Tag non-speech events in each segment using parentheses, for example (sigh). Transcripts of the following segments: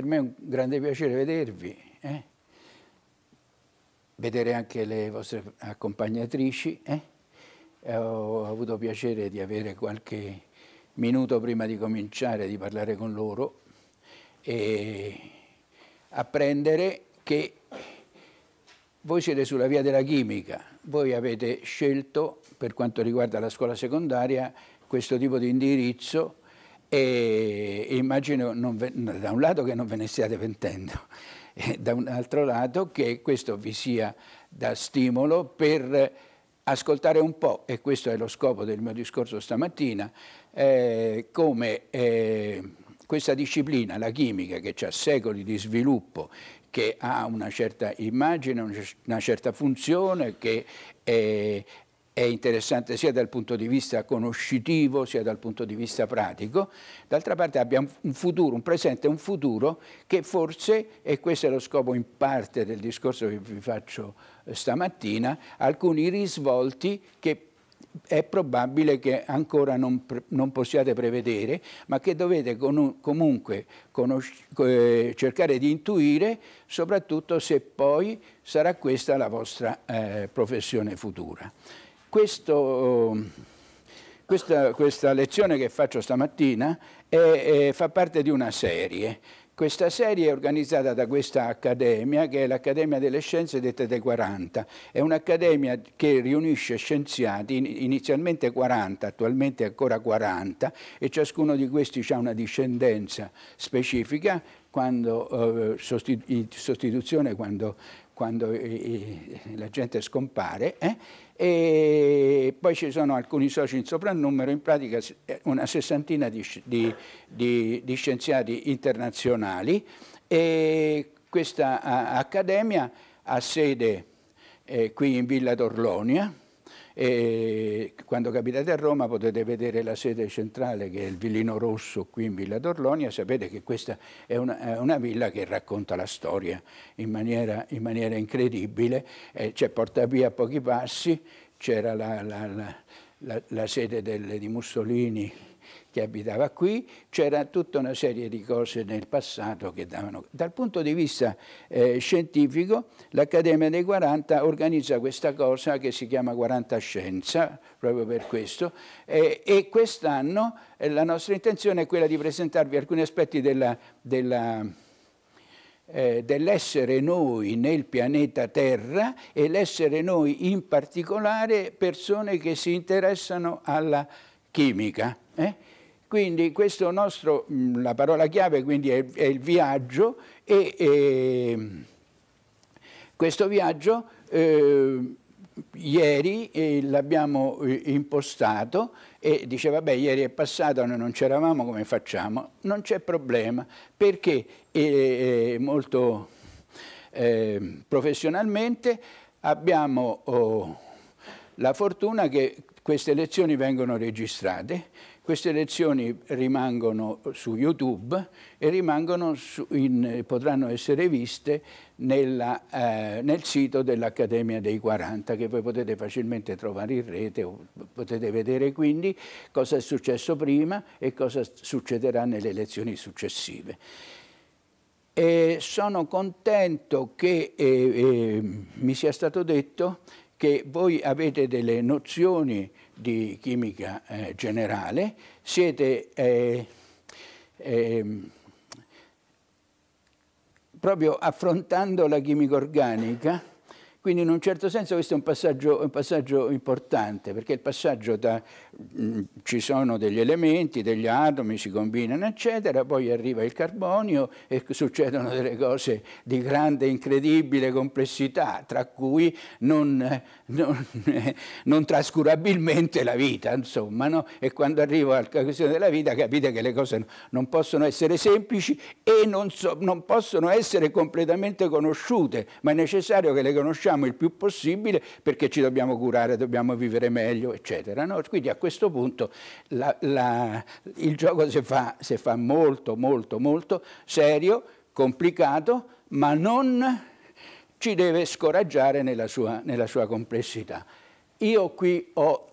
per me è un grande piacere vedervi, eh? vedere anche le vostre accompagnatrici. Eh? Ho avuto piacere di avere qualche minuto prima di cominciare di parlare con loro e apprendere che voi siete sulla via della chimica, voi avete scelto per quanto riguarda la scuola secondaria questo tipo di indirizzo e immagino ve, da un lato che non ve ne stiate pentendo, (laughs) e da un altro lato che questo vi sia da stimolo per ascoltare un po', e questo è lo scopo del mio discorso stamattina, eh, come eh, questa disciplina, la chimica, che ha secoli di sviluppo, che ha una certa immagine, una certa funzione, che eh, è interessante sia dal punto di vista conoscitivo sia dal punto di vista pratico, d'altra parte abbiamo un futuro, un presente e un futuro che forse, e questo è lo scopo in parte del discorso che vi faccio eh, stamattina, alcuni risvolti che è probabile che ancora non, non, possiate prevedere, ma che dovete con, comunque eh, cercare di intuire, soprattutto se poi sarà questa la vostra eh, professione futura. Questo, questa, questa, lezione che faccio stamattina è, è, fa parte di una serie. Questa serie è organizzata da questa accademia, che è l'Accademia delle Scienze detta dei 40. È un'accademia che riunisce scienziati, inizialmente 40, attualmente ancora 40, e ciascuno di questi ha una discendenza specifica, quando, eh, sostitu sostituzione quando quando la gente scompare, eh? e poi ci sono alcuni soci in soprannumero, in pratica eh, una sessantina di, di, di, di scienziati internazionali e questa accademia ha sede eh, qui in Villa d'Orlonia, e quando capitate a Roma potete vedere la sede centrale che è il Villino Rosso qui in Villa d'Orlonia, sapete che questa è una, è una, villa che racconta la storia in maniera, in maniera incredibile, eh, c'è Portavia a pochi passi, c'era la, la, la, la sede del, di Mussolini che abitava qui, c'era tutta una serie di cose nel passato che davano. Dal punto di vista eh, scientifico, l'Accademia dei 40 organizza questa cosa che si chiama 40 Scienza, proprio per questo, eh, e quest'anno eh, la nostra intenzione è quella di presentarvi alcuni aspetti eh, dell'essere noi nel pianeta Terra e l'essere noi in particolare persone che si interessano alla chimica. Eh? Quindi questo nostro, mm, la parola chiave quindi è, è il viaggio e, e questo viaggio eh, ieri eh, l'abbiamo eh, impostato e dice vabbè ieri è passato, noi non c'eravamo, come facciamo? Non c'è problema perché eh, eh molto eh, professionalmente abbiamo oh, la fortuna che queste lezioni vengono registrate queste lezioni rimangono su YouTube e su, in, potranno essere viste nella, eh, nel sito dell'Accademia dei 40 che voi potete facilmente trovare in rete, potete vedere quindi cosa è successo prima e cosa succederà nelle lezioni successive. E sono contento che eh, eh, mi sia stato detto che voi avete delle nozioni di chimica eh, generale, siete eh, eh, proprio affrontando la chimica organica quindi in un certo senso questo è un passaggio, un passaggio importante, perché il passaggio da mh, mm, ci sono degli elementi, degli atomi, si combinano, eccetera, poi arriva il carbonio e succedono delle cose di grande, incredibile complessità, tra cui non, non, non trascurabilmente la vita, insomma. No? E quando arrivo alla questione della vita capite che le cose non possono essere semplici e non, so, non possono essere completamente conosciute, ma è necessario che le conosciamo riduciamo il più possibile perché ci dobbiamo curare, dobbiamo vivere meglio, eccetera. No? Quindi a questo punto la, la, il gioco si fa, si fa molto, molto, molto serio, complicato, ma non ci deve scoraggiare nella sua, nella sua complessità. Io qui ho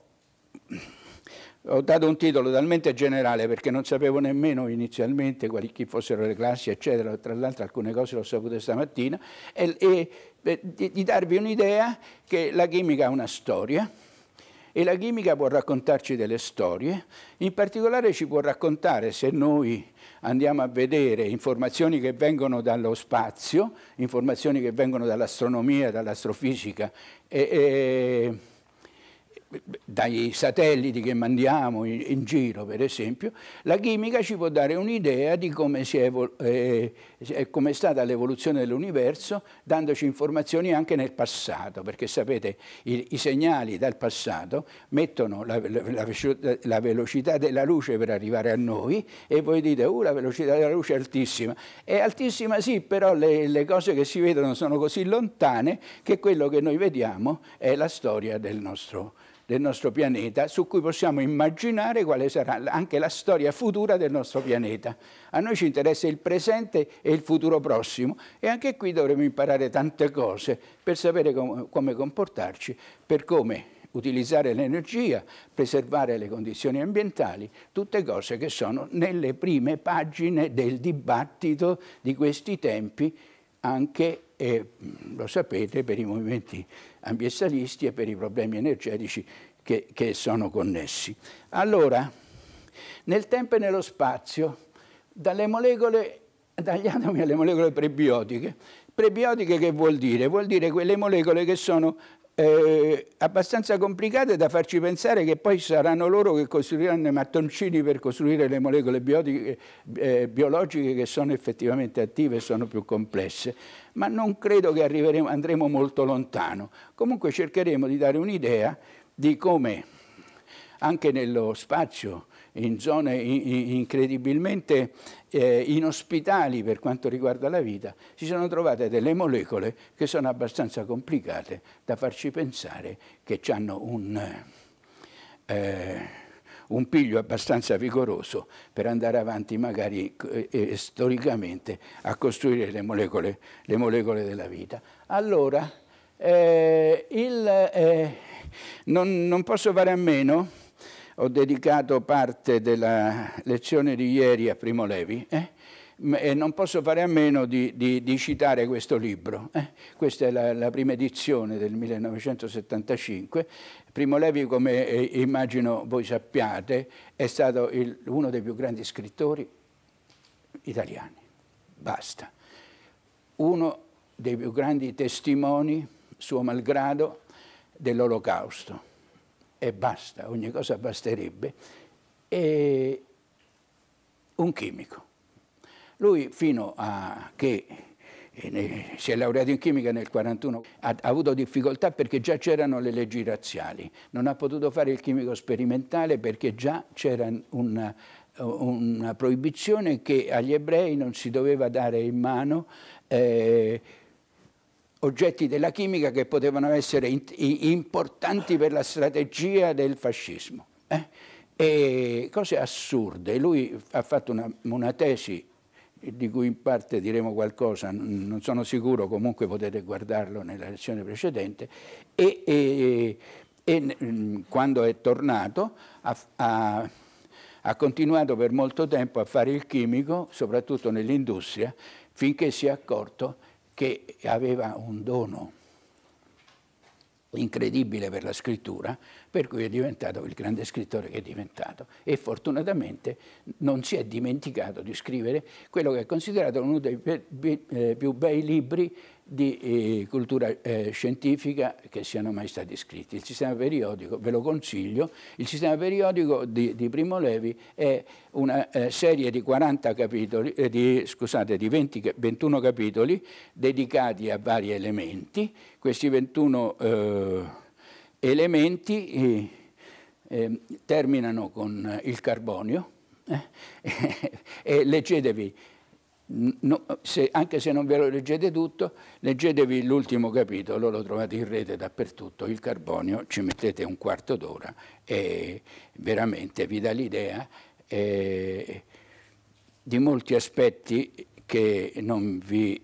ho dato un titolo talmente generale perché non sapevo nemmeno inizialmente quali, chi fossero le classi, eccetera, tra l'altro alcune cose le ho sapute stamattina, e, e eh, di, di, darvi un'idea che la chimica ha una storia e la chimica può raccontarci delle storie, in particolare ci può raccontare se noi andiamo a vedere informazioni che vengono dallo spazio, informazioni che vengono dall'astronomia, dall'astrofisica e, e dai satelliti che mandiamo in, in, giro per esempio, la chimica ci può dare un'idea di come, eh, come, è stata l'evoluzione dell'universo, dandoci informazioni anche nel passato, perché sapete i, i segnali dal passato mettono la, la, la, velocità della luce per arrivare a noi e voi dite, uh, la velocità della luce è altissima. È altissima sì, però le, le cose che si vedono sono così lontane che quello che noi vediamo è la storia del nostro del nostro pianeta, su cui possiamo immaginare quale sarà anche la storia futura del nostro pianeta. A noi ci interessa il presente e il futuro prossimo e anche qui dovremo imparare tante cose per sapere com come comportarci, per come utilizzare l'energia, preservare le condizioni ambientali, tutte cose che sono nelle prime pagine del dibattito di questi tempi anche e mm, lo sapete per i movimenti ambientalisti e per i problemi energetici che, che sono connessi. Allora, nel tempo e nello spazio, dalle molecole, dagli atomi alle molecole prebiotiche, prebiotiche che vuol dire? Vuol dire quelle molecole che sono eh, abbastanza complicate da farci pensare che poi saranno loro che costruiranno i mattoncini per costruire le molecole biotiche, eh, biologiche che sono effettivamente attive e sono più complesse, ma non credo che andremo molto lontano. Comunque cercheremo di dare un'idea di come anche nello spazio in zone incredibilmente eh, inospitali per quanto riguarda la vita, si sono trovate delle molecole che sono abbastanza complicate da farci pensare che hanno un, eh, un piglio abbastanza vigoroso per andare avanti magari eh, eh storicamente a costruire le molecole, le molecole della vita. Allora, eh, il, eh, non, non posso fare a meno ho dedicato parte della lezione di ieri a Primo Levi eh? e non posso fare a meno di, di, di citare questo libro. Eh? Questa è la, la, prima edizione del 1975. Primo Levi, come eh, immagino voi sappiate, è stato il, uno dei più grandi scrittori italiani. Basta. Uno dei più grandi testimoni, suo malgrado, dell'Olocausto e basta, ogni cosa basterebbe, e un chimico. Lui fino a che eh, si è laureato in chimica nel 1941, ha, avuto difficoltà perché già c'erano le leggi razziali, non ha potuto fare il chimico sperimentale perché già c'era una, una, proibizione che agli ebrei non si doveva dare in mano eh, oggetti della chimica che potevano essere importanti per la strategia del fascismo. Eh? E cose assurde. Lui ha fatto una, una, tesi di cui in parte diremo qualcosa, non sono sicuro, comunque potete guardarlo nella lezione precedente, e, e, e quando è tornato ha, ha, ha continuato per molto tempo a fare il chimico, soprattutto nell'industria, finché si è accorto che aveva un dono incredibile per la scrittura, per cui è diventato il grande scrittore che è diventato e fortunatamente non si è dimenticato di scrivere quello che è considerato uno dei eh, più bei libri di eh, cultura eh, scientifica che siano mai stati scritti. Il sistema periodico, ve lo consiglio, il sistema periodico di, di Primo Levi è una serie di, capitoli, di, scusate, di 20, 21 capitoli dedicati a vari elementi. Questi 21 elementi eh, ehm, terminano con eh, il carbonio eh, (laughs) e leggetevi, no, se, anche se non ve lo leggete tutto, leggetevi l'ultimo capitolo, lo trovate in rete dappertutto, il carbonio, ci mettete un quarto d'ora e veramente vi dà l'idea eh, di molti aspetti che non, vi,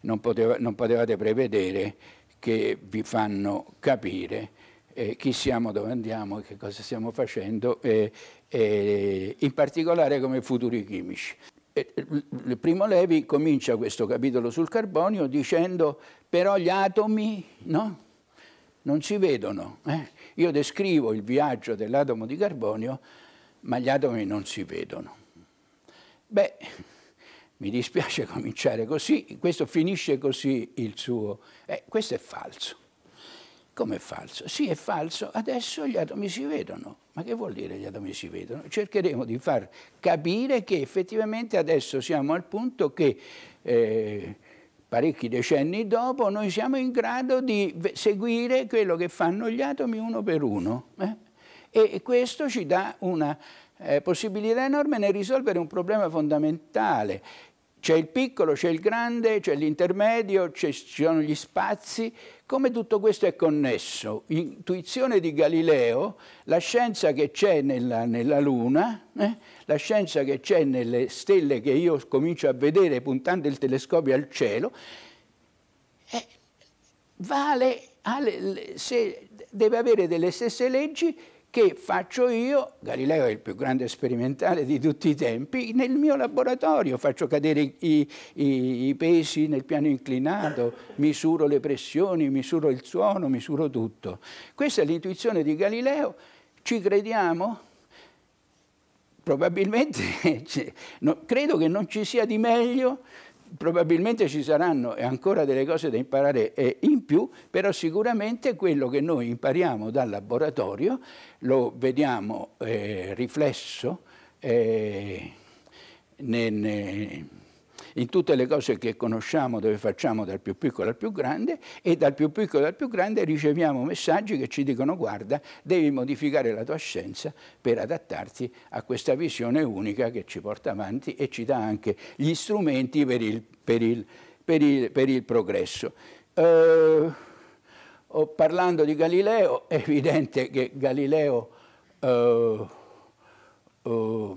non, poteva, non potevate prevedere che vi fanno capire eh, chi siamo, dove andiamo, che cosa stiamo facendo e, e in particolare come futuri chimici. Il primo Levi comincia questo capitolo sul carbonio dicendo però gli atomi no? non si vedono. Eh? Io descrivo il viaggio dell'atomo di carbonio ma gli atomi non si vedono. Beh, mi dispiace cominciare così, questo finisce così il suo... Eh, questo è falso. Come è falso? Sì, è falso. Adesso gli atomi si vedono. Ma che vuol dire gli atomi si vedono? Cercheremo di far capire che effettivamente adesso siamo al punto che eh, parecchi decenni dopo noi siamo in grado di seguire quello che fanno gli atomi uno per uno. Eh? E questo ci dà una eh, possibilità enorme nel risolvere un problema fondamentale c'è il piccolo, c'è il grande, c'è l'intermedio, ci sono gli spazi. Come tutto questo è connesso? Intuizione di Galileo, la scienza che c'è nella, nella, Luna, eh? la scienza che c'è nelle stelle che io comincio a vedere puntando il telescopio al cielo, eh, vale, se, deve avere delle stesse leggi che faccio io, Galileo è il più grande sperimentale di tutti i tempi, nel mio laboratorio faccio cadere i, i, i pesi nel piano inclinato, misuro le pressioni, misuro il suono, misuro tutto. Questa è l'intuizione di Galileo, ci crediamo? Probabilmente (laughs) no, credo che non ci sia di meglio probabilmente ci saranno ancora delle cose da imparare eh, in più, però sicuramente quello che noi impariamo dal laboratorio lo vediamo eh, riflesso eh, nel, in tutte le cose che conosciamo, dove facciamo dal più piccolo al più grande e dal più piccolo al più grande riceviamo messaggi che ci dicono guarda, devi modificare la tua scienza per adattarti a questa visione unica che ci porta avanti e ci dà anche gli strumenti per il, per il, per il, per il progresso. Eh, oh, parlando di Galileo, è evidente che Galileo... Eh, eh,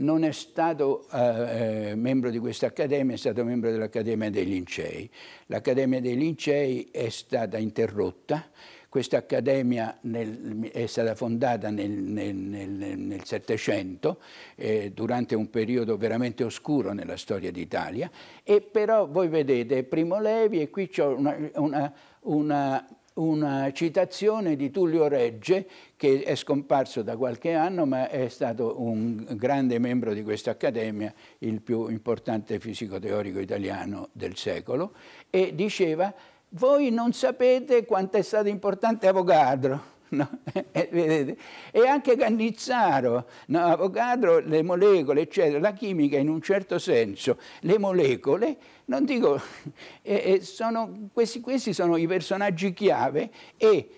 non è stato eh, eh, membro di questa accademia, è stato membro dell'Accademia dei Lincei. L'Accademia dei Lincei è stata interrotta, questa accademia nel, è stata fondata nel Settecento, eh, durante un periodo veramente oscuro nella storia d'Italia, e però voi vedete Primo Levi e qui c'è una, una, una una citazione di Tullio Regge che è scomparso da qualche anno ma è stato un grande membro di questa accademia, il più importante fisico-teorico italiano del secolo e diceva voi non sapete quanto è stato importante Avogadro No? (laughs) Eh, e anche Cannizzaro, no? Avogadro, le molecole, eccetera, la chimica in un certo senso, le molecole, non dico, (laughs) eh, eh, sono, questi, questi sono i personaggi chiave e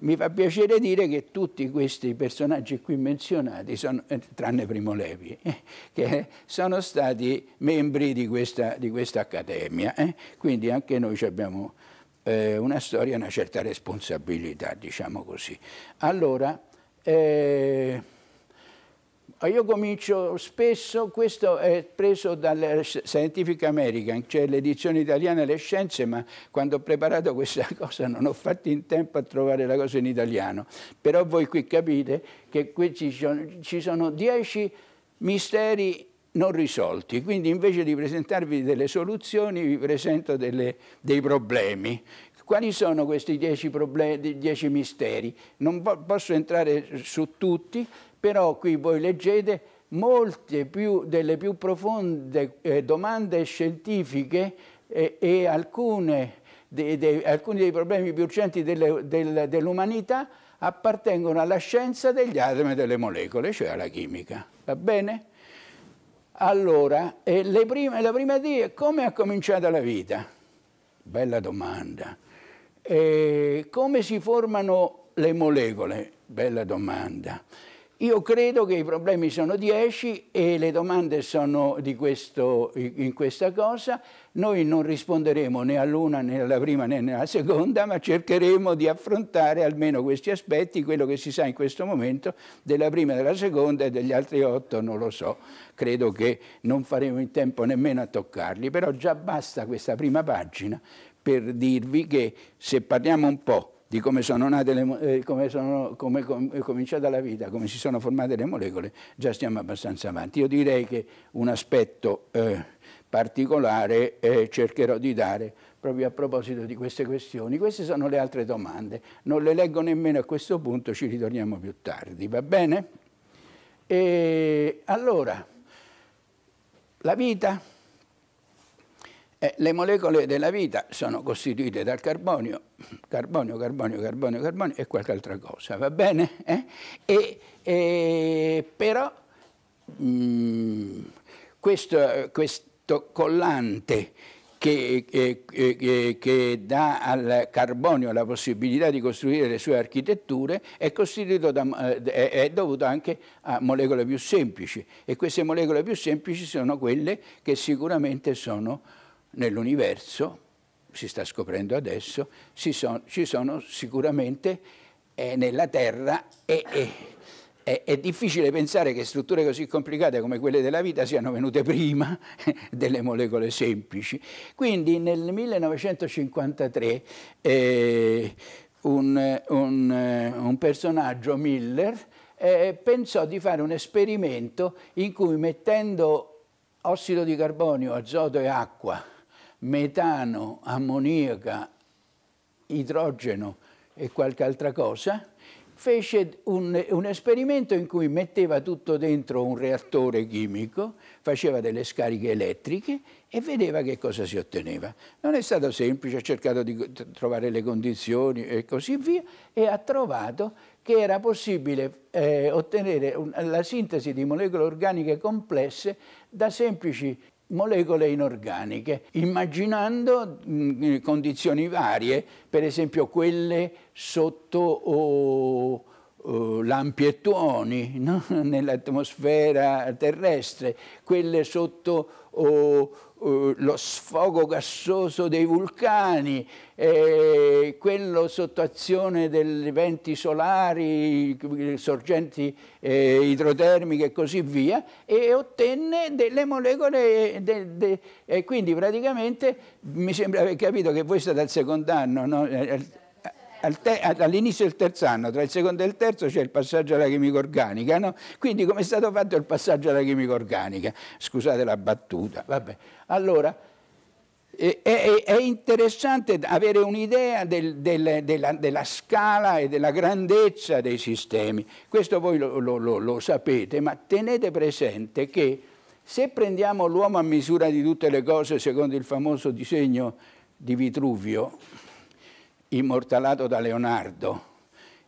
mi fa piacere dire che tutti questi personaggi qui menzionati, sono, eh, tranne Primo Levi, eh, che sono stati membri di questa, di questa accademia, eh? quindi anche noi abbiamo eh, una storia, e una certa responsabilità, diciamo così. Allora, eh, io comincio spesso, questo è preso dal Scientific American, cioè l'edizione italiana delle scienze, ma quando ho preparato questa (laughs) cosa non ho fatto in tempo a trovare la cosa in italiano. Però voi qui capite che qui ci sono, ci sono dieci misteri non risolti. Quindi invece di presentarvi delle soluzioni vi presento delle, dei problemi. Quali sono questi dieci, problemi, dieci misteri? Non posso entrare su tutti, però qui voi leggete molte più, delle più profonde eh, domande scientifiche e, eh, e alcune, de, de, alcuni dei problemi più urgenti dell'umanità appartengono alla scienza degli atomi e delle molecole, cioè alla chimica. Va bene? Allora, prime, la prima di è come è cominciata la vita? Bella domanda. E come si formano le molecole? Bella domanda. Io credo che i problemi sono 10 e le domande sono questo, in questa cosa. Noi non risponderemo né all'una né alla prima né alla seconda, ma cercheremo di affrontare almeno questi aspetti, quello che si sa in questo momento della prima, e della seconda e degli altri otto non lo so. Credo che non faremo in tempo nemmeno a toccarli, però già basta questa prima pagina per dirvi che se parliamo un po' di come, le, eh, come, sono, come, come è cominciata la vita, come si sono formate le molecole, già stiamo abbastanza avanti. Io direi che un aspetto eh, particolare eh, cercherò di dare proprio a proposito di queste questioni. Queste sono le altre domande, non le leggo nemmeno a questo punto, ci ritorniamo più tardi, va bene? E allora, la vita eh, le molecole della vita sono costituite dal carbonio, carbonio, carbonio, carbonio, carbonio e qualche altra cosa, va bene? Eh? E, e, però mh, mm, questo, questo, collante che, che, che, che, dà al carbonio la possibilità di costruire le sue architetture è, da, eh, è, è, dovuto anche a molecole più semplici e queste molecole più semplici sono quelle che sicuramente sono nell'universo, si sta scoprendo adesso, son, ci sono sicuramente eh, nella Terra e, e è, è, difficile pensare che strutture così complicate come quelle della vita siano venute prima (laughs) delle molecole semplici. Quindi nel 1953 eh, un, un, un, personaggio, Miller, eh, pensò di fare un esperimento in cui mettendo ossido di carbonio, azoto e acqua metano, ammoniaca, idrogeno e qualche altra cosa, fece un, un, esperimento in cui metteva tutto dentro un reattore chimico, faceva delle scariche elettriche e vedeva che cosa si otteneva. Non è stato semplice, ha cercato di trovare le condizioni e così via e ha trovato che era possibile eh, ottenere un, la sintesi di molecole organiche complesse da semplici molecole inorganiche, immaginando mm, eh, condizioni varie, per esempio quelle sotto oh, oh, lampiettoni no? (laughs) nell'atmosfera terrestre, quelle sotto... Oh, eh, lo sfogo gassoso dei vulcani, eh, quello sotto azione dei venti solari, sorgenti eh, idrotermiche e così via, e ottenne delle molecole, de, de, e quindi praticamente mi sembra aver capito che voi state al secondo anno, no? Eh, eh, all'inizio del terzo anno, tra il secondo e il terzo c'è il passaggio alla chimica organica, no? quindi come è stato fatto il passaggio alla chimica organica? Scusate la battuta, vabbè. Allora, è, è, è interessante avere un'idea del, del, della, della, scala e della grandezza dei sistemi, questo voi lo, lo, lo sapete, ma tenete presente che se prendiamo l'uomo a misura di tutte le cose secondo il famoso disegno di Vitruvio, immortalato da Leonardo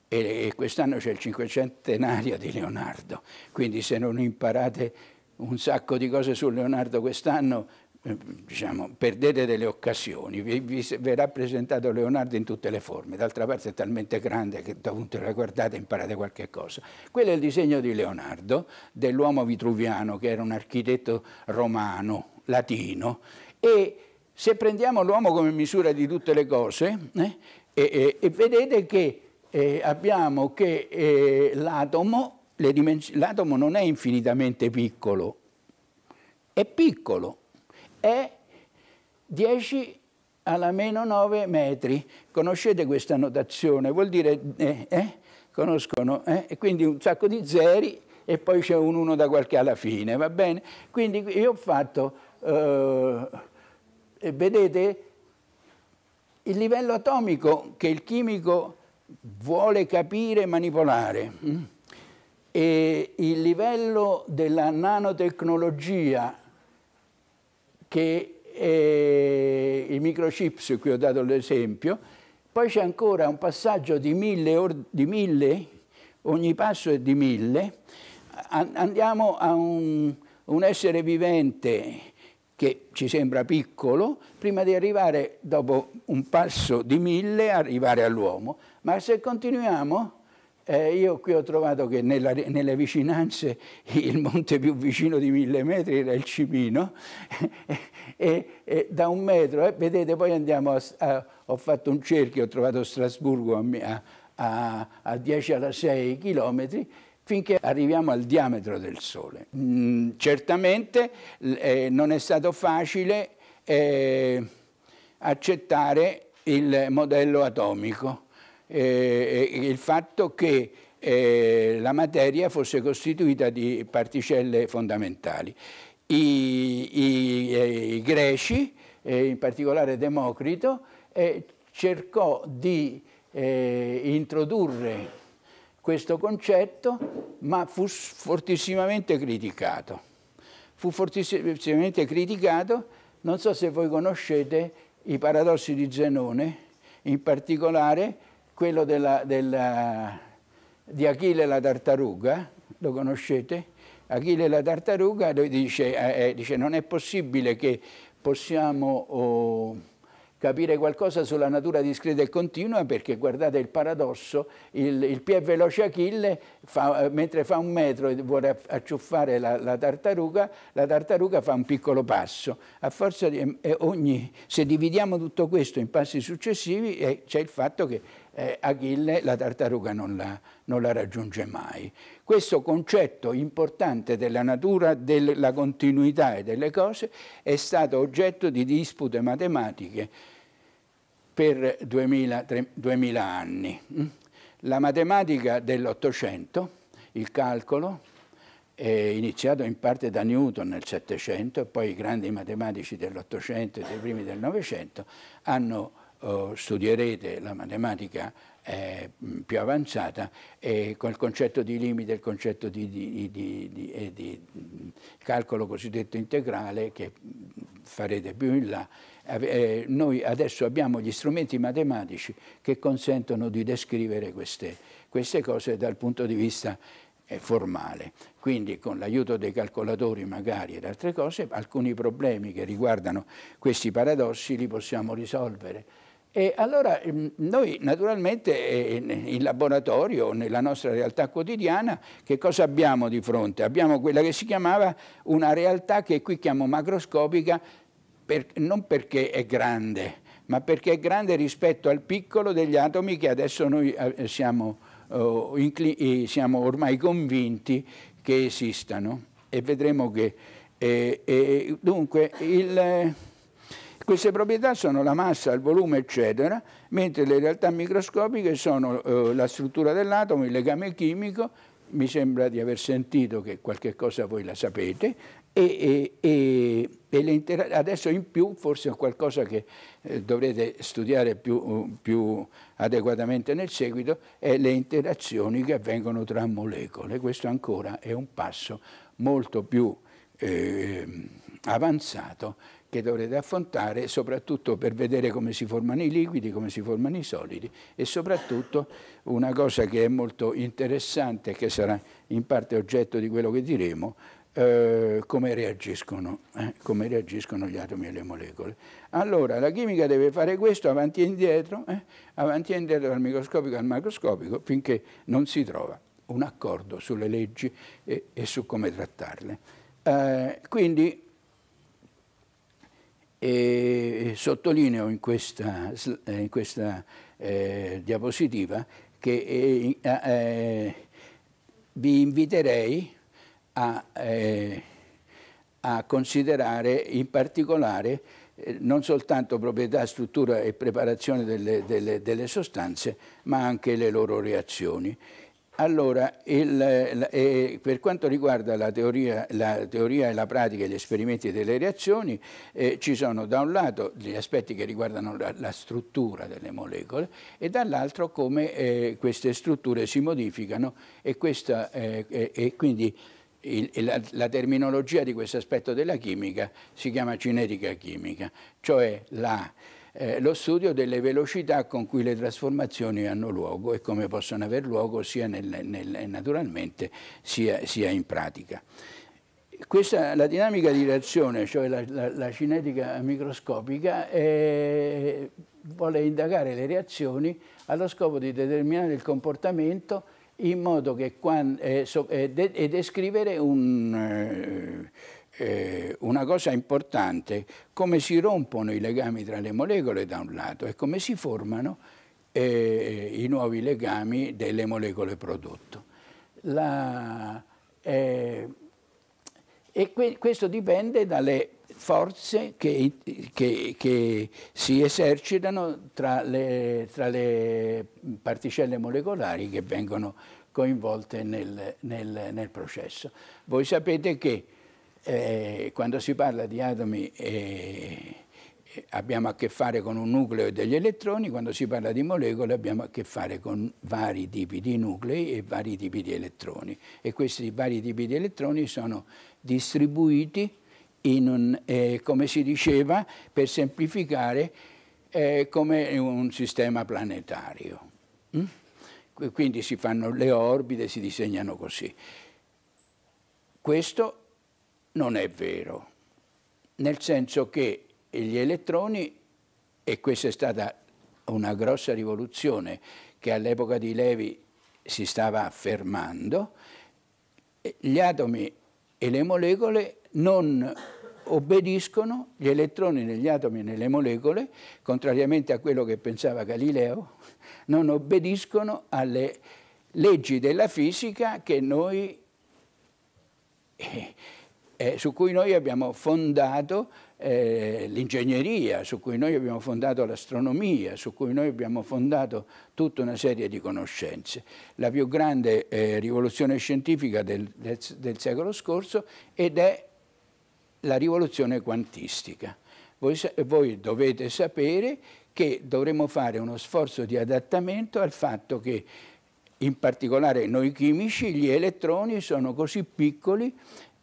e quest'anno c'è il cinquecentenario di Leonardo, quindi se non imparate un sacco di cose su Leonardo quest'anno, eh, diciamo, perdete delle occasioni, vi, vi, verrà presentato Leonardo in tutte le forme, d'altra parte è talmente grande che da la guardate imparate qualche cosa. Quello è il disegno di Leonardo, dell'uomo vitruviano che era un architetto romano, latino, e se prendiamo l'uomo come misura di tutte le cose, eh, e, e, vedete che eh, abbiamo che eh, l'atomo, l'atomo non è infinitamente piccolo, è piccolo, è 10 alla meno 9 metri. Conoscete questa notazione? Vuol dire, eh, eh? conoscono, eh? E quindi un sacco di zeri e poi c'è un 1 da qualche alla fine, va bene? Quindi io ho fatto... Eh, vedete il livello atomico che il chimico vuole capire e manipolare mm, e il livello della nanotecnologia che è eh, il microchip su cui ho dato l'esempio, poi c'è ancora un passaggio di mille, di mille, ogni passo è di mille, andiamo a un, un essere vivente che ci sembra piccolo, prima di arrivare, dopo un passo di mille, arrivare all'uomo. Ma se continuiamo, eh, io qui ho trovato che nella, nelle vicinanze il monte più vicino di mille metri era il Cipino, (laughs) e, e, da un metro, eh, vedete, poi andiamo, a, a, ho fatto un cerchio, ho trovato Strasburgo a, a 10 alla 6 chilometri, finché arriviamo al diametro del Sole. Mm, certamente eh, non è stato facile eh, accettare il modello atomico, eh, il fatto che eh, la materia fosse costituita di particelle fondamentali. I, i, eh, i greci, eh, in particolare Democrito, cercò di introdurre questo concetto, ma fu fortissimamente criticato. Fu fortissimamente criticato, non so se voi conoscete i paradossi di Zenone, in particolare quello della, della, di Achille la tartaruga, lo conoscete? Achille la tartaruga dice, eh, eh, dice non è possibile che possiamo... Oh, capire qualcosa sulla natura discreta e continua perché guardate il paradosso, il, il più veloce Achille fa, mentre fa un metro e vuole acciuffare la, la, tartaruga, la tartaruga fa un piccolo passo. A forza di, ogni, se dividiamo tutto questo in passi successivi eh, c'è il fatto che eh, Achille la tartaruga non la, non la, raggiunge mai. Questo concetto importante della natura, della continuità e delle cose è stato oggetto di dispute matematiche per 2000, 2000 anni. Mm? La matematica dell'Ottocento, il calcolo, iniziato in parte da Newton nel Settecento e poi i grandi matematici dell'Ottocento e dei primi del Novecento, hanno eh, studierete la matematica eh, più avanzata e col concetto di limite, il concetto di, di, di, di eh, mm, calcolo cosiddetto integrale che mm, farete più in là, eh, noi adesso abbiamo gli strumenti matematici che consentono di descrivere queste, queste cose dal punto di vista eh, formale. Quindi con l'aiuto dei calcolatori magari ed altre cose, alcuni problemi che riguardano questi paradossi li possiamo risolvere e allora ehm, noi naturalmente ehm, in laboratorio, nella nostra realtà quotidiana, che cosa abbiamo di fronte? Abbiamo quella che si chiamava una realtà che qui chiamo macroscopica per, non perché è grande, ma perché è grande rispetto al piccolo degli atomi che adesso noi eh, siamo, oh, eh, siamo ormai convinti che esistano e vedremo che... Eh, eh, dunque il... Queste proprietà sono la massa, il volume, eccetera, mentre le realtà microscopiche sono eh, la struttura dell'atomo, il legame chimico, mi sembra di aver sentito che qualche cosa voi la sapete, e, e, e adesso in più forse è qualcosa che eh, dovrete studiare più, più, adeguatamente nel seguito è le interazioni che avvengono tra molecole. Questo ancora è un passo molto più eh, avanzato che dovrete affrontare, soprattutto per vedere come si formano i liquidi, come si formano i solidi e soprattutto una cosa che è molto interessante e che sarà in parte oggetto di quello che diremo, eh, come, reagiscono, eh, come, reagiscono, gli atomi e le molecole. Allora, la chimica deve fare questo avanti e indietro, eh, avanti e indietro dal microscopico al macroscopico, finché non si trova un accordo sulle leggi e, e su come trattarle. Eh, quindi e sottolineo in questa, eh, in questa eh, diapositiva che eh, eh, eh, vi inviterei a, eh, a considerare in particolare non soltanto proprietà, struttura e preparazione delle, delle, delle sostanze, ma anche le loro reazioni. Allora, il, eh, per quanto riguarda la teoria, la teoria, e la pratica e gli esperimenti delle reazioni, eh, ci sono da un lato gli aspetti che riguardano la, la struttura delle molecole e dall'altro come eh, queste strutture si modificano e, questa, eh, e quindi il, la, la, terminologia di questo aspetto della chimica si chiama cinetica chimica, cioè la eh, lo studio delle velocità con cui le trasformazioni hanno luogo e come possono aver luogo sia nel, nel, naturalmente sia, sia, in pratica. Questa, la dinamica di reazione, cioè la, la, la cinetica microscopica, eh, vuole indagare le reazioni allo scopo di determinare il comportamento in modo che quando, eh, so, eh, de, e descrivere un, eh, eh, una cosa importante, come si rompono i legami tra le molecole da un lato e come si formano eh, i nuovi legami delle molecole prodotto. La, eh, e que questo dipende dalle forze che, che, che si esercitano tra le, tra le, particelle molecolari che vengono coinvolte nel, nel, nel processo. Voi sapete che eh, quando si parla di atomi eh, eh, abbiamo a che fare con un nucleo e degli elettroni, quando si parla di molecole abbiamo a che fare con vari tipi di nuclei e vari tipi di elettroni e questi vari tipi di elettroni sono distribuiti in un, eh, come si diceva, per semplificare, eh, come un sistema planetario. Mm? Quindi si fanno le orbite, si disegnano così. Questo non è vero, nel senso che gli elettroni, e questa è stata una grossa rivoluzione che all'epoca di Levi si stava affermando, gli atomi e le molecole non obbediscono, gli elettroni negli atomi e nelle molecole, contrariamente a quello che pensava Galileo, non obbediscono alle leggi della fisica che noi... Eh, eh, su cui noi abbiamo fondato eh, l'ingegneria, su cui noi abbiamo fondato l'astronomia, su cui noi abbiamo fondato tutta una serie di conoscenze. La più grande eh, rivoluzione scientifica del, del, del secolo scorso ed è la rivoluzione quantistica. Voi, voi, dovete sapere che dovremo fare uno sforzo di adattamento al fatto che in particolare noi chimici, gli elettroni sono così piccoli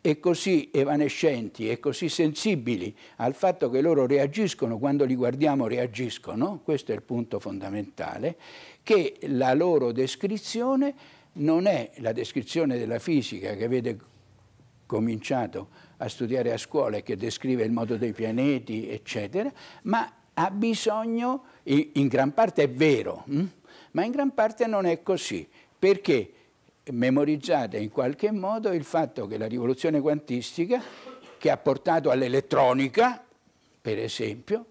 e così evanescenti e così sensibili al fatto che loro reagiscono quando li guardiamo reagiscono, questo è il punto fondamentale, che la loro descrizione non è la descrizione della fisica che avete cominciato a studiare a scuola e che descrive il modo dei pianeti, eccetera, ma ha bisogno, in gran parte è vero, hm? ma in gran parte non è così. Perché? memorizzate in qualche modo il fatto che la rivoluzione quantistica che ha portato all'elettronica, per esempio,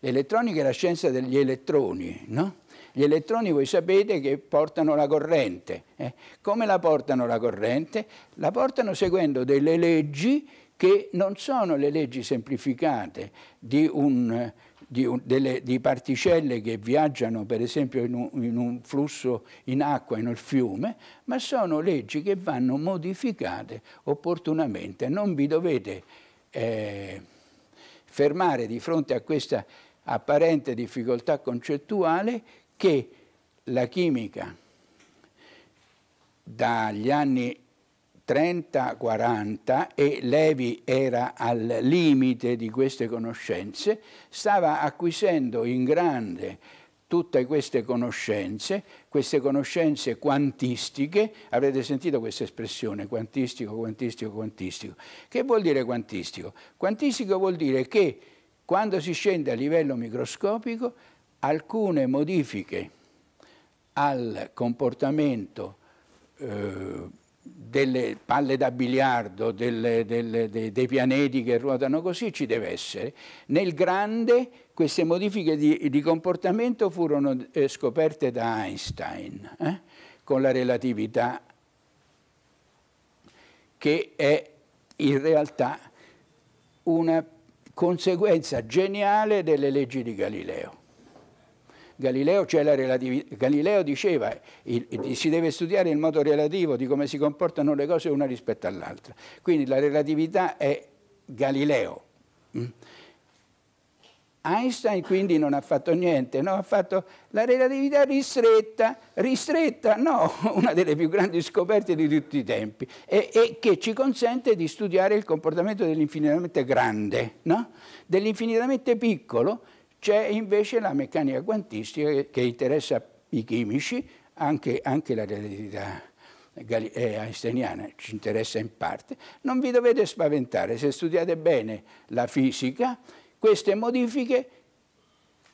l'elettronica è la scienza degli elettroni, no? Gli elettroni voi sapete che portano la corrente. Eh? Come la portano la corrente? La portano seguendo delle leggi che non sono le leggi semplificate di un di, un, delle, di, particelle che viaggiano per esempio in un, in un, flusso in acqua, in un fiume, ma sono leggi che vanno modificate opportunamente. Non vi dovete eh, fermare di fronte a questa apparente difficoltà concettuale che la chimica dagli anni 30-40 e Levi era al limite di queste conoscenze, stava acquisendo in grande tutte queste conoscenze, queste conoscenze quantistiche, avrete sentito questa espressione quantistico, quantistico, quantistico. Che vuol dire quantistico? Quantistico vuol dire che quando si scende a livello microscopico alcune modifiche al comportamento eh, delle palle da biliardo, delle, delle, dei, dei, pianeti che ruotano così, ci deve essere. Nel grande queste modifiche di, di comportamento furono eh, scoperte da Einstein eh? con la relatività che è in realtà una conseguenza geniale delle leggi di Galileo. Galileo, cioè Galileo diceva che si deve studiare il modo relativo di come si comportano le cose una rispetto all'altra. Quindi la relatività è Galileo. Mm? Einstein quindi non ha fatto niente, no? ha fatto la relatività ristretta, ristretta no, (laughs) una delle più grandi scoperte di tutti i tempi e, e che ci consente di studiare il comportamento dell'infinitamente grande, no? dell'infinitamente piccolo c'è invece la meccanica quantistica che interessa i chimici, anche, anche la relatività eh, einsteiniana ci interessa in parte. Non vi dovete spaventare, se studiate bene la fisica, queste modifiche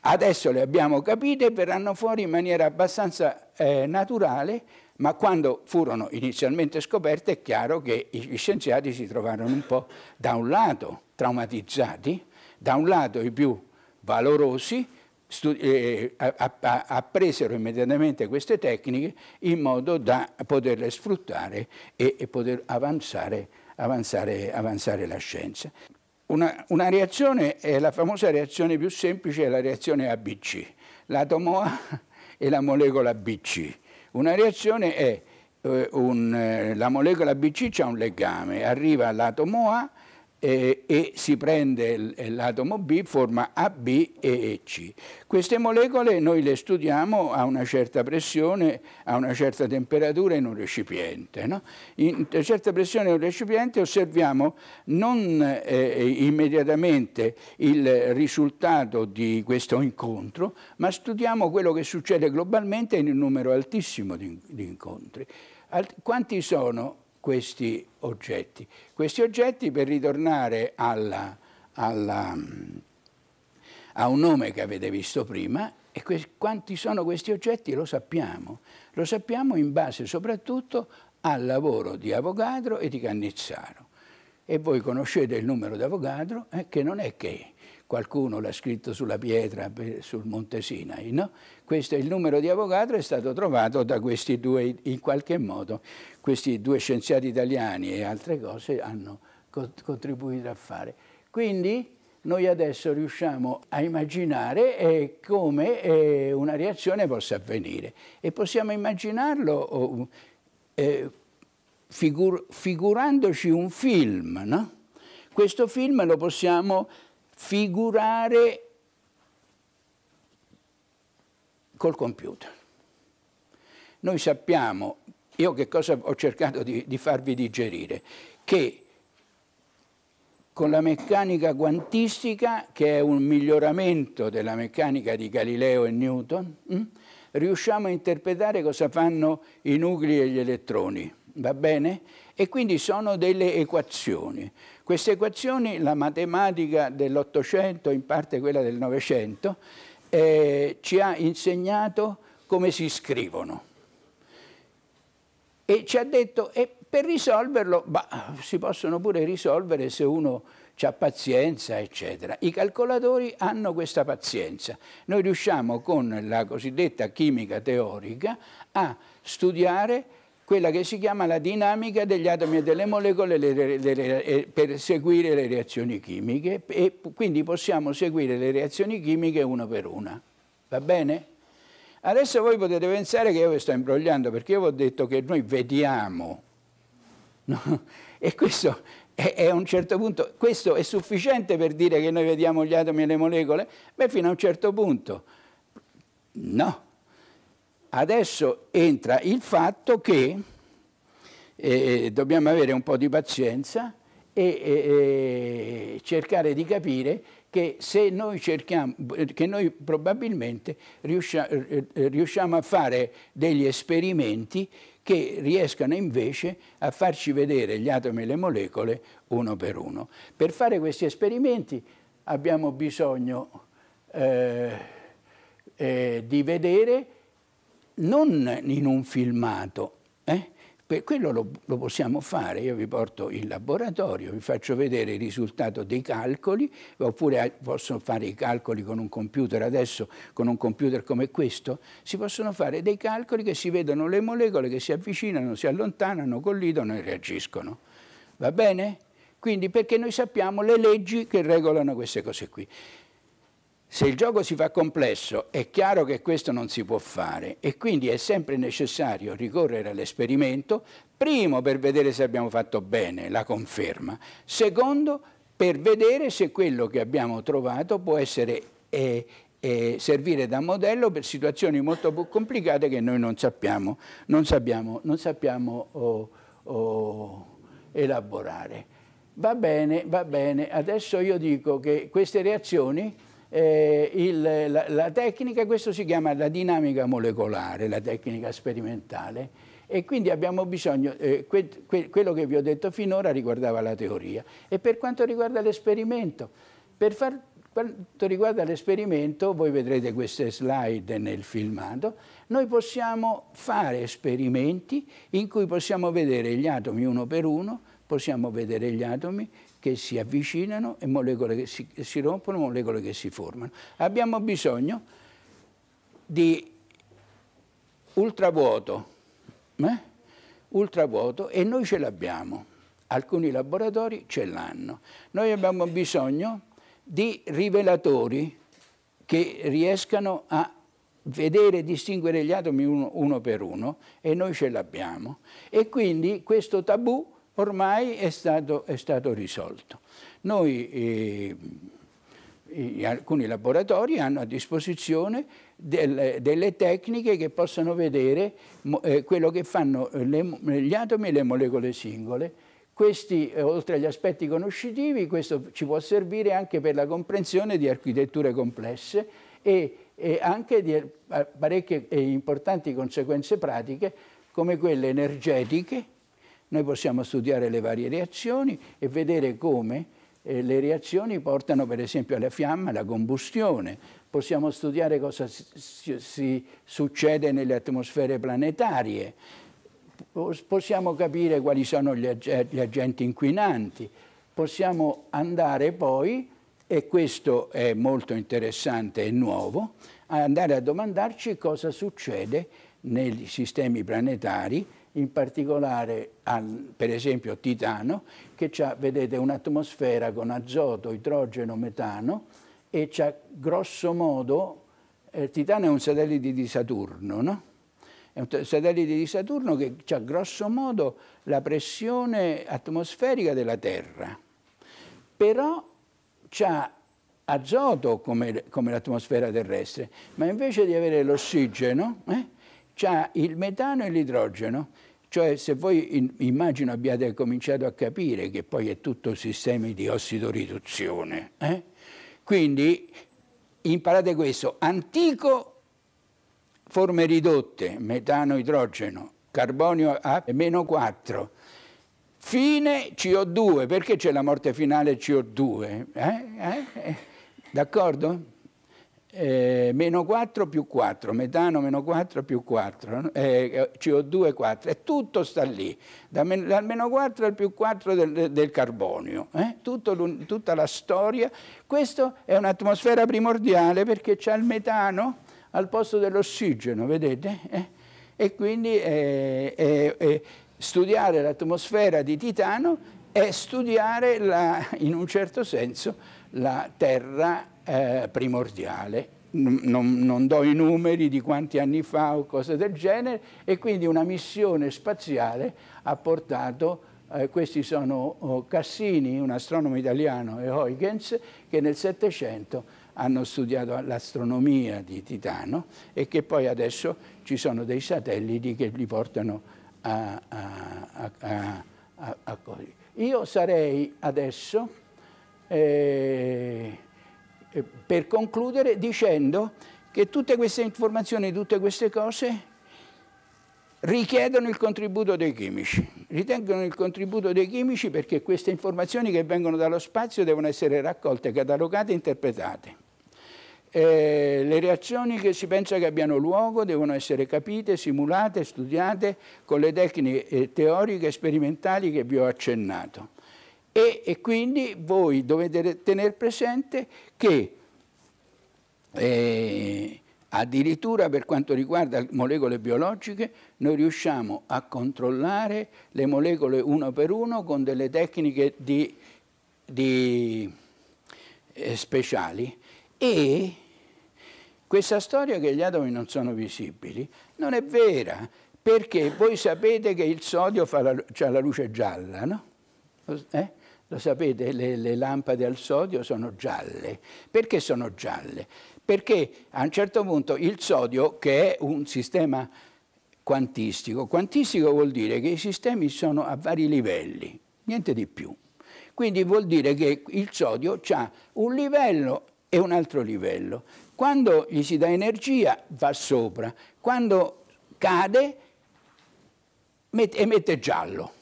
adesso le abbiamo capite, verranno fuori in maniera abbastanza eh, naturale, ma quando furono inizialmente scoperte è chiaro che gli scienziati si trovarono un po' da un lato traumatizzati, da un lato i più valorosi, eh, eh, appresero immediatamente queste tecniche in modo da poterle sfruttare e, e poter avanzare, avanzare, avanzare, la scienza. Una, una reazione, la famosa reazione più semplice, è la reazione ABC, l'atomo A (laughs) e la molecola BC. Una reazione è eh, un, la molecola BC ha un legame, arriva all'atomo A eh, e si prende l'atomo B, forma AB e EC. Queste molecole noi le studiamo a una certa pressione, a una certa temperatura in un recipiente. No? In una certa pressione in un recipiente osserviamo non eh, eh, immediatamente il risultato di questo incontro, ma studiamo quello che succede globalmente in un numero altissimo di, di incontri. Alt quanti sono questi oggetti. Questi oggetti, per ritornare alla, alla, a un nome che avete visto prima, e quanti sono questi oggetti lo sappiamo. Lo sappiamo in base soprattutto al lavoro di Avogadro e di Cannizzaro. E voi conoscete il numero di Avogadro, eh, che non è che qualcuno l'ha scritto sulla pietra sul Monte Sinai, no? Questo è il numero di Avogadro è stato trovato da questi due, in qualche modo, questi due scienziati italiani e altre cose hanno contribuito a fare. Quindi noi adesso riusciamo a immaginare eh, come eh, una reazione possa avvenire e possiamo immaginarlo eh, figurandoci un film, no? Questo film lo possiamo figurare col computer. Noi sappiamo, io che cosa ho cercato di, di farvi digerire, che con la meccanica quantistica, che è un miglioramento della meccanica di Galileo e Newton, mh, hm, riusciamo a interpretare cosa fanno i nuclei e gli elettroni, va bene? E quindi sono delle equazioni. Queste equazioni, la matematica dell'Ottocento, in parte quella del Novecento, eh, ci ha insegnato come si scrivono. E ci ha detto, e per risolverlo, bah, si possono pure risolvere se uno ha pazienza, eccetera. I calcolatori hanno questa pazienza. Noi riusciamo con la cosiddetta chimica teorica a studiare quella che si chiama la dinamica degli atomi e delle molecole eh, per seguire le reazioni chimiche e quindi possiamo seguire le reazioni chimiche una per una. Va bene? Adesso voi potete pensare che io vi sto imbrogliando perché io vi ho detto che noi vediamo. No? (laughs) E questo è, a un certo punto, questo è sufficiente per dire che noi vediamo gli atomi e le molecole? Beh, fino a un certo punto. No, Adesso entra il fatto che eh, eh, dobbiamo avere un po' di pazienza e eh, eh, cercare di capire che se noi cerchiamo, che noi probabilmente eh, riusciamo a fare degli esperimenti che riescano invece a farci vedere gli atomi e le molecole uno per uno. Per fare questi esperimenti abbiamo bisogno eh, eh, di vedere non in un filmato, eh? quello lo, lo, possiamo fare, io vi porto in laboratorio, vi faccio vedere il risultato dei calcoli, oppure posso fare i calcoli con un computer adesso, con un computer come questo, si possono fare dei calcoli che si vedono le molecole che si avvicinano, si allontanano, collidono e reagiscono. Va bene? Quindi perché noi sappiamo le leggi che regolano queste cose qui. Se il gioco si fa complesso è chiaro che questo non si può fare e quindi è sempre necessario ricorrere all'esperimento, primo per vedere se abbiamo fatto bene la conferma, secondo per vedere se quello che abbiamo trovato può essere, eh, eh, servire da modello per situazioni molto più complicate che noi non sappiamo, non sappiamo, non sappiamo oh, oh, elaborare. Va bene, va bene, adesso io dico che queste reazioni eh, il, la, la, tecnica, questo si chiama la dinamica molecolare, la tecnica sperimentale e quindi abbiamo bisogno, eh, que, que, quello che vi ho detto finora riguardava la teoria e per quanto riguarda l'esperimento, per far, quanto riguarda l'esperimento, voi vedrete queste slide nel filmato, noi possiamo fare esperimenti in cui possiamo vedere gli atomi uno per uno, possiamo vedere gli atomi che si avvicinano e molecole che si, che si rompono, molecole che si formano. Abbiamo bisogno di ultravuoto, eh? ultravuoto e noi ce l'abbiamo. Alcuni laboratori ce l'hanno. Noi abbiamo bisogno di rivelatori che riescano a vedere e distinguere gli atomi uno, uno per uno e noi ce l'abbiamo. E quindi questo tabù ormai è stato, è stato risolto. Noi, eh, alcuni laboratori hanno a disposizione del, delle tecniche che possono vedere eh, quello che fanno eh, le, gli atomi e le molecole singole. Questi, eh, oltre agli aspetti conoscitivi, questo ci può servire anche per la comprensione di architetture complesse e, e anche di eh, parecchie importanti conseguenze pratiche come quelle energetiche noi possiamo studiare le varie reazioni e vedere come eh, le reazioni portano per esempio alla fiamma, alla combustione. Possiamo studiare cosa si, si succede nelle atmosfere planetarie. Possiamo capire quali sono gli, ag gli agenti inquinanti. Possiamo andare poi, e questo è molto interessante e nuovo, andare a domandarci cosa succede nei sistemi planetari in particolare al, per esempio Titano, che ha, un'atmosfera con azoto, idrogeno, metano e c'ha grosso modo, eh, Titano è un satellite di Saturno, no? È un satellite di Saturno che ha grosso modo la pressione atmosferica della Terra, però ha azoto come, come l'atmosfera terrestre, ma invece di avere l'ossigeno eh, ha il metano e l'idrogeno cioè se voi in, immagino abbiate cominciato a capire che poi è tutto sistema di ossidoriduzione. Eh? Quindi imparate questo, antico forme ridotte, metano, idrogeno, carbonio a meno 4, fine CO2, perché c'è la morte finale CO2? Eh? eh? Eh? D'accordo? eh, meno 4 più 4, metano meno 4 più 4, eh, eh CO2 4, e tutto sta lì, da men dal meno 4 al più 4 del, del carbonio, eh? tutta la storia. Questa è un'atmosfera primordiale perché c'è il metano al posto dell'ossigeno, vedete? Eh? E quindi eh, studiare l'atmosfera di Titano è studiare la, in un certo senso la Terra eh, primordiale. Non, non, do i numeri di quanti anni fa o cose del genere e quindi una missione spaziale ha portato, eh, questi sono oh, Cassini, un astronomo italiano, e Huygens che nel Settecento hanno studiato l'astronomia di Titano e che poi adesso ci sono dei satelliti che li portano a, a, a, a così. Io sarei adesso... Eh, eh, per concludere dicendo che tutte queste informazioni, tutte queste cose richiedono il contributo dei chimici. Ritengono il contributo dei chimici perché queste informazioni che vengono dallo spazio devono essere raccolte, catalogate e interpretate. Eh, le reazioni che si pensa che abbiano luogo devono essere capite, simulate, studiate con le tecniche eh, teoriche e sperimentali che vi ho accennato. E, e quindi voi dovete tenere presente che eh, addirittura per quanto riguarda le molecole biologiche noi riusciamo a controllare le molecole uno per uno con delle tecniche di, di, eh, speciali e questa storia che gli atomi non sono visibili non è vera, perché voi sapete che il sodio fa la, ha la luce gialla, no? Eh? Lo sapete, le, le lampade al sodio sono gialle. Perché sono gialle? Perché a un certo punto il sodio, che è un sistema quantistico, quantistico vuol dire che i sistemi sono a vari livelli, niente di più. Quindi vuol dire che il sodio ha un livello e un altro livello. Quando gli si dà energia va sopra, quando cade emette giallo.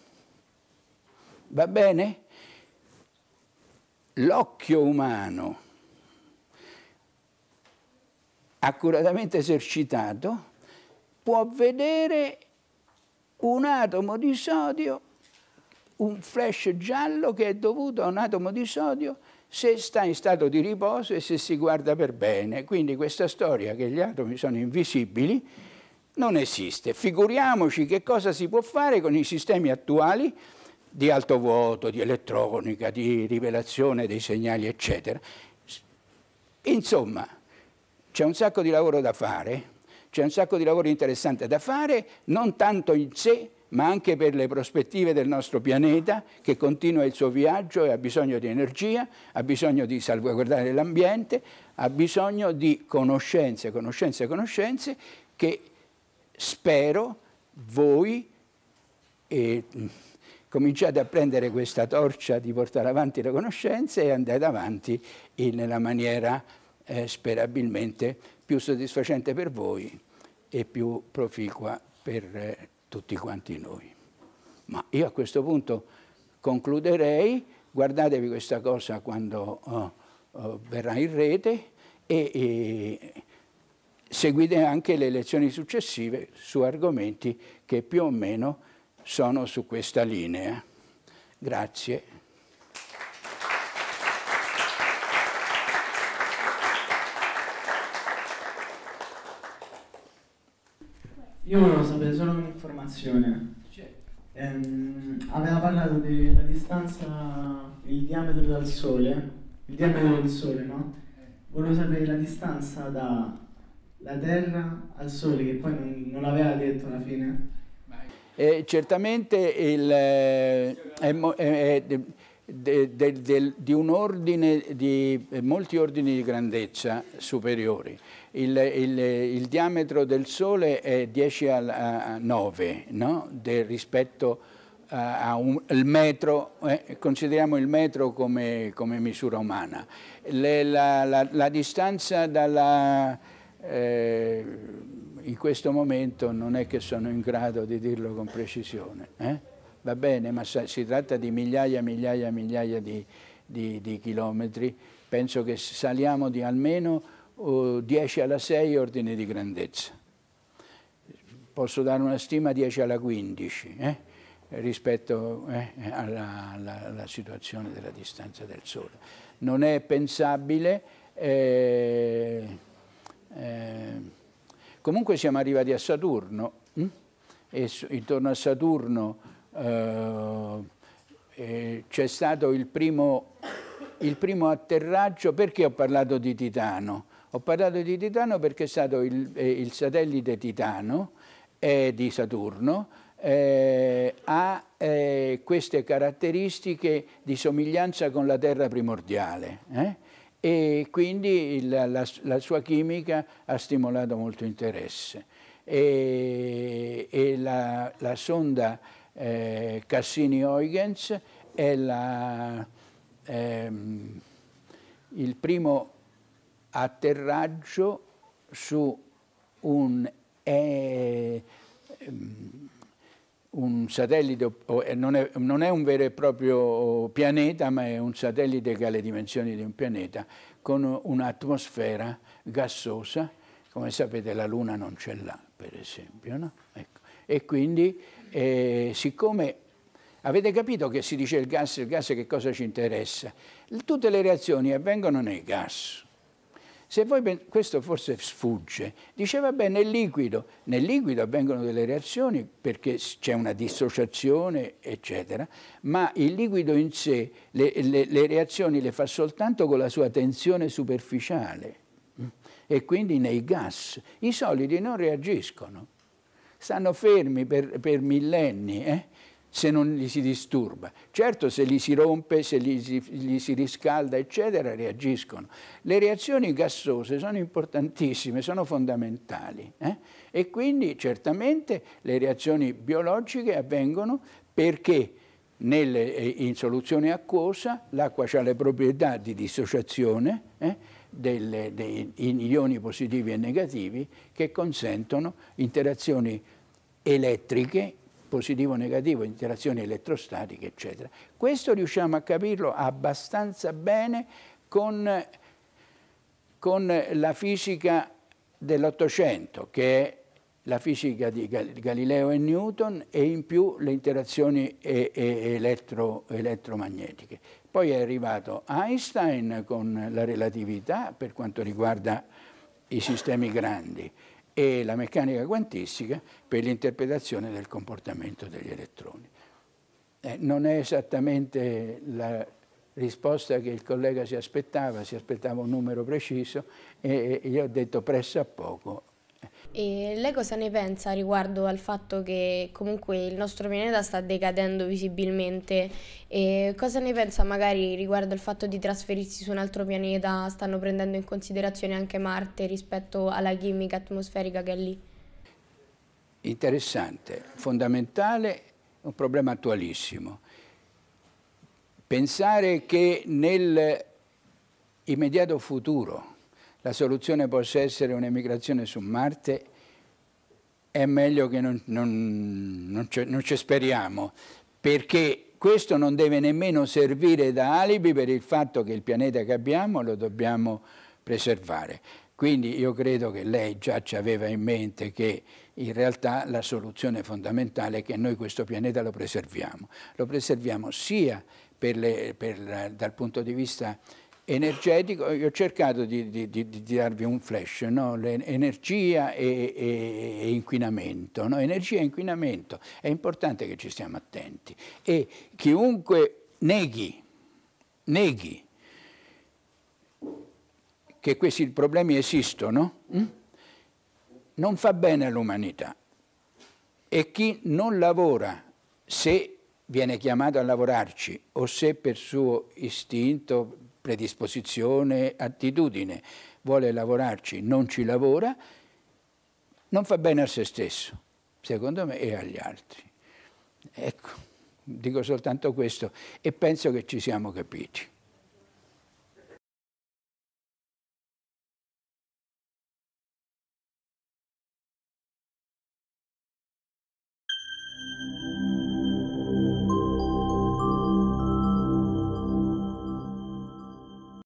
Va bene? l'occhio umano accuratamente esercitato può vedere un atomo di sodio, un flash giallo che è dovuto a un atomo di sodio se sta in stato di riposo e se si guarda per bene. Quindi questa storia che gli atomi sono invisibili non esiste. Figuriamoci che cosa si può fare con i sistemi attuali di alto vuoto, di elettronica, di rivelazione dei segnali, eccetera. Insomma, c'è un sacco di lavoro da fare, c'è un sacco di lavoro interessante da fare, non tanto in sé, ma anche per le prospettive del nostro pianeta che continua il suo viaggio e ha bisogno di energia, ha bisogno di salvaguardare l'ambiente, ha bisogno di conoscenze, conoscenze, conoscenze che spero voi... Eh, cominciate a prendere questa torcia di portare avanti le conoscenze e andate avanti nella maniera eh, sperabilmente più soddisfacente per voi e più proficua per eh, tutti quanti noi. Ma io a questo punto concluderei, guardatevi questa cosa quando oh, oh, verrà in rete e, e seguite anche le lezioni successive su argomenti che più o meno sono su questa linea. Grazie. Io volevo sapere solo un'informazione. Um, aveva parlato della distanza, il diametro dal Sole, il diametro del Sole, no? Eh. Volevo sapere la distanza dalla Terra al Sole, che poi non, non l'aveva detto alla fine. Eh, certamente il, eh, è, de, de, de, di un ordine di eh, molti ordini di grandezza superiori. Il, il, il diametro del Sole è 10 al 9 no? rispetto al metro, eh? consideriamo il metro come, come misura umana. Le, la, la, la, distanza dalla, eh, in questo momento non è che sono in grado di dirlo con precisione. Eh? Va bene, ma si tratta di migliaia, migliaia, migliaia di, di, di chilometri. Penso che saliamo di almeno oh, 10 alla 6 ordini di grandezza. Posso dare una stima 10 alla 15 eh? rispetto eh, alla, alla, alla situazione della distanza del Sole. Non è pensabile... Eh, eh, Comunque siamo arrivati a Saturno hm? e intorno a Saturno eh, eh, c'è stato il primo, il primo, atterraggio. Perché ho parlato di Titano? Ho parlato di Titano perché è stato il, il satellite Titano eh, di Saturno eh, ha eh, queste caratteristiche di somiglianza con la Terra primordiale. Eh? e quindi il, la, la, sua chimica ha stimolato molto interesse e, e la, la, sonda eh, Cassini-Huygens è la, ehm, il primo atterraggio su un... Eh, ehm, un satellite, non è, non è, un vero e proprio pianeta, ma è un satellite che ha le dimensioni di un pianeta, con un'atmosfera gassosa, come sapete la Luna non ce l'ha, per esempio. No? Ecco. E quindi, eh, siccome avete capito che si dice il gas, il gas che cosa ci interessa, tutte le reazioni avvengono nei gas, se voi questo forse sfugge, dice vabbè nel liquido, nel liquido avvengono delle reazioni perché c'è una dissociazione eccetera, ma il liquido in sé le, le, le reazioni le fa soltanto con la sua tensione superficiale mm, e quindi nei gas. I solidi non reagiscono, stanno fermi per, per millenni eh? se non li si disturba. Certo se li si rompe, se li si, li si riscalda, eccetera, reagiscono. Le reazioni gassose sono importantissime, sono fondamentali eh? e quindi certamente le reazioni biologiche avvengono perché nelle, eh, in soluzione acquosa l'acqua ha le proprietà di dissociazione eh, delle, dei ioni positivi e negativi che consentono interazioni elettriche positivo o negativo, interazioni elettrostatiche, eccetera. Questo riusciamo a capirlo abbastanza bene con, con la fisica dell'Ottocento, che è la fisica di Galileo e Newton e in più le interazioni elettro, elettromagnetiche. Poi è arrivato Einstein con la relatività per quanto riguarda i sistemi grandi e la meccanica quantistica per l'interpretazione del comportamento degli elettroni. Eh, non è esattamente la risposta che il collega si aspettava, si aspettava un numero preciso e io ho detto presso a poco e lei cosa ne pensa riguardo al fatto che comunque il nostro pianeta sta decadendo visibilmente? E cosa ne pensa magari riguardo al fatto di trasferirsi su un altro pianeta? Stanno prendendo in considerazione anche Marte rispetto alla chimica atmosferica che è lì? Interessante, fondamentale, un problema attualissimo. Pensare che nel immediato futuro la soluzione possa essere un'emigrazione su Marte, è meglio che non, non, non, ce, non ci speriamo, perché questo non deve nemmeno servire da alibi per il fatto che il pianeta che abbiamo lo dobbiamo preservare. Quindi io credo che lei già ci aveva in mente che in realtà la soluzione fondamentale è che noi questo pianeta lo preserviamo. Lo preserviamo sia per le, per dal punto di vista energetico, eh, io ho cercato di, di, di, di darvi un flash, no? energia e, e, e inquinamento, no? energia e inquinamento, è importante che ci stiamo attenti e chiunque neghi, neghi che questi problemi esistono, hm? non fa bene all'umanità e chi non lavora se viene chiamato a lavorarci o se per suo istinto predisposizione, attitudine, vuole lavorarci, non ci lavora, non fa bene a se stesso, secondo me, e agli altri. Ecco, dico soltanto questo e penso che ci siamo capiti.